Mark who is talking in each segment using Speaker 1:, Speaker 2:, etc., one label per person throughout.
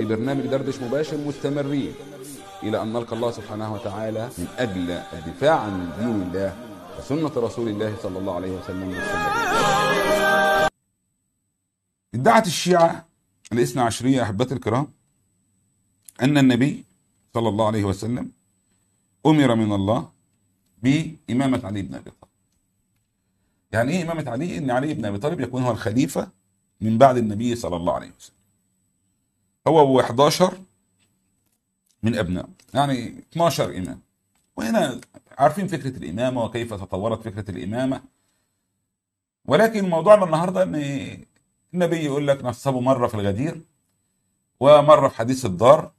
Speaker 1: لبرنامج دردش مباشر مستمرين إلى أن نلقى الله سبحانه وتعالى من أجل الدفاع عن دين الله وسنة رسول الله صلى الله عليه وسلم ادعت الشيعة الاثنى عشرية أحبتي الكرام أن النبي صلى الله عليه وسلم أمر من الله بإمامة علي بن أبي طالب يعني إيه إمامة علي؟ إن علي بن أبي طالب يكون هو الخليفة من بعد النبي صلى الله عليه وسلم هو و11 من أبناء يعني 12 إمام وهنا عارفين فكرة الإمامة وكيف تطورت فكرة الإمامة ولكن موضوعنا النهاردة أن النبي يقول لك نصبه مرة في الغدير ومرة في حديث الدار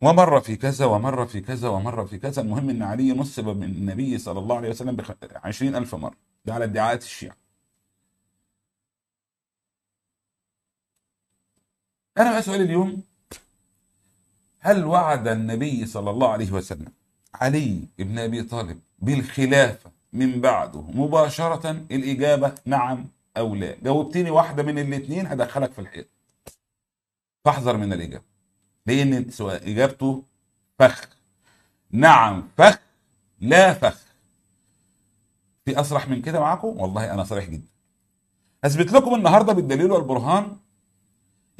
Speaker 1: ومرة في كذا ومرة في كذا ومرة في كذا المهم أن علي نصب من النبي صلى الله عليه وسلم عشرين ألف مرة ده على ادعاءات الشيعة أنا بقى سؤالي اليوم هل وعد النبي صلى الله عليه وسلم علي بن أبي طالب بالخلافة من بعده مباشرة الإجابة نعم أو لا جاوبتني واحدة من الاثنين هدخلك في الحيط فاحذر من الإجابة لأن إجابته فخ نعم فخ لا فخ في أصرح من كده معاكم والله أنا صريح جدا أثبت لكم النهاردة بالدليل والبرهان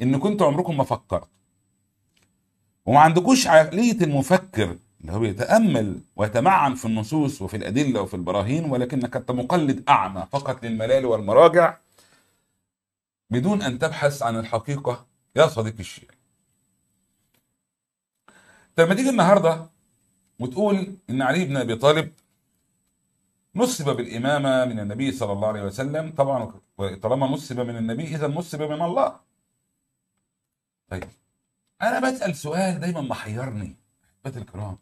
Speaker 1: ان كنتوا عمركم ما فكرتوا وما عندكوش عقليه المفكر اللي هو بيتامل ويتمعن في النصوص وفي الادله وفي البراهين ولكنك انت مقلد اعمى فقط للملال والمراجع بدون ان تبحث عن الحقيقه يا صديقي الشيخ لما طيب تيجي النهارده وتقول ان علي بن ابي طالب نصب بالامامه من النبي صلى الله عليه وسلم طبعا طالما نصب من النبي اذا نصب من الله طيب انا بسال سؤال دايما محيرني احبتي الكرام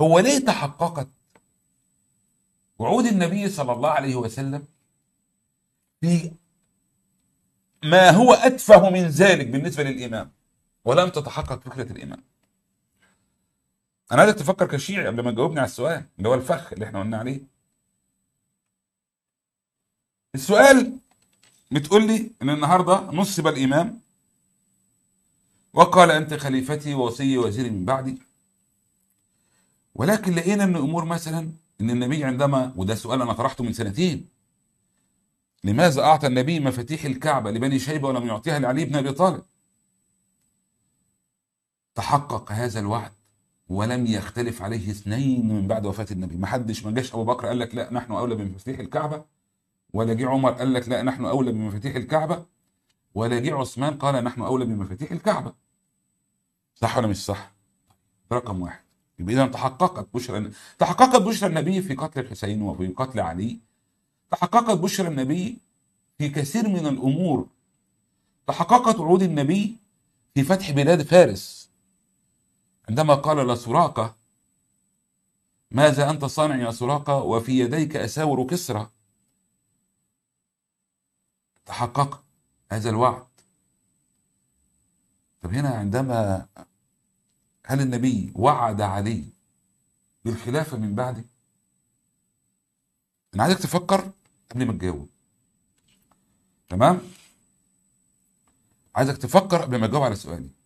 Speaker 1: هو ليه تحققت وعود النبي صلى الله عليه وسلم في ما هو اتفه من ذلك بالنسبه للامام ولم تتحقق فكره الامام انا عايزك تفكر كشيعي قبل ما تجاوبني على السؤال اللي هو الفخ اللي احنا قلنا عليه السؤال بتقول لي ان النهارده نصب الامام وقال أنت خليفتي ووصي وزيري من بعدي ولكن لقينا أن أمور مثلا أن النبي عندما وده سؤال أنا طرحته من سنتين لماذا أعطى النبي مفاتيح الكعبة لبني شيبة ولم يعطيها لعلي بن أبي طالب تحقق هذا الوعد ولم يختلف عليه اثنين من بعد وفاة النبي ما حدش ما جاش أبو بكر قال لك لا نحن أولى بمفاتيح الكعبة ولا جه عمر قال لك لا نحن أولى بمفاتيح الكعبة ولا جه عثمان قال نحن أولى بمفاتيح الكعبة صح ولا مش صح رقم واحد يبقى إذا تحققت بشرى تحققت بشرى النبي في قتل الحسين وفي قتل علي تحققت بشرى النبي في كثير من الأمور تحققت وعود النبي في فتح بلاد فارس عندما قال لسراقة ماذا أنت صانع يا سراقة وفي يديك أساور كسرى تحققت هذا الوعد طب هنا عندما هل النبي وعد علي بالخلافة من بعدي أنا عايزك تفكر قبل ما تجاوب تمام عايزك تفكر قبل ما تجاوب على سؤالي